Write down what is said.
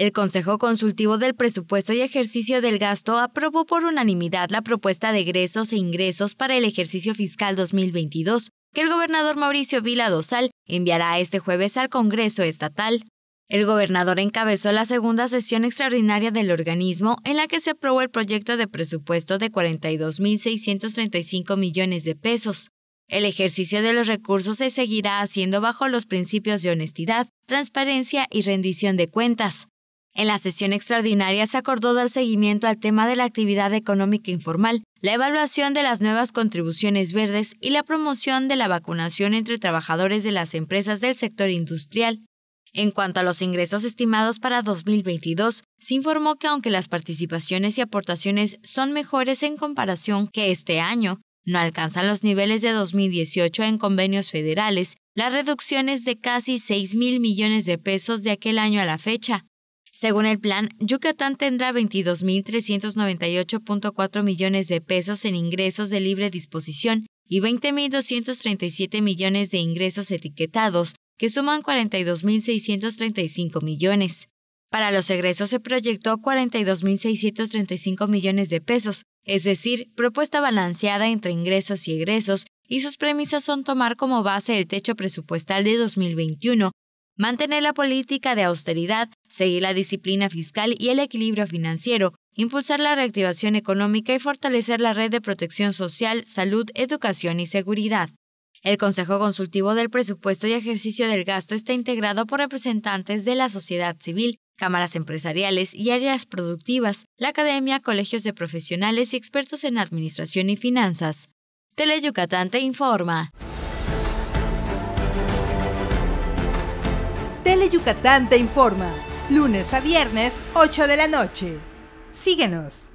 El Consejo Consultivo del Presupuesto y Ejercicio del Gasto aprobó por unanimidad la propuesta de egresos e ingresos para el ejercicio fiscal 2022 que el gobernador Mauricio Vila Dosal enviará este jueves al Congreso Estatal. El gobernador encabezó la segunda sesión extraordinaria del organismo en la que se aprobó el proyecto de presupuesto de 42.635 millones de pesos. El ejercicio de los recursos se seguirá haciendo bajo los principios de honestidad, transparencia y rendición de cuentas. En la sesión extraordinaria se acordó dar seguimiento al tema de la actividad económica informal, la evaluación de las nuevas contribuciones verdes y la promoción de la vacunación entre trabajadores de las empresas del sector industrial. En cuanto a los ingresos estimados para 2022, se informó que aunque las participaciones y aportaciones son mejores en comparación que este año, no alcanzan los niveles de 2018 en convenios federales, las reducciones de casi 6 mil millones de pesos de aquel año a la fecha, según el plan, Yucatán tendrá 22.398.4 millones de pesos en ingresos de libre disposición y 20.237 millones de ingresos etiquetados, que suman 42.635 millones. Para los egresos se proyectó 42.635 millones de pesos, es decir, propuesta balanceada entre ingresos y egresos, y sus premisas son tomar como base el techo presupuestal de 2021, mantener la política de austeridad, seguir la disciplina fiscal y el equilibrio financiero, impulsar la reactivación económica y fortalecer la red de protección social, salud, educación y seguridad. El Consejo Consultivo del Presupuesto y Ejercicio del Gasto está integrado por representantes de la sociedad civil, cámaras empresariales y áreas productivas, la academia, colegios de profesionales y expertos en administración y finanzas. Tele Yucatán te informa. Tele Yucatán te informa lunes a viernes, 8 de la noche. Síguenos.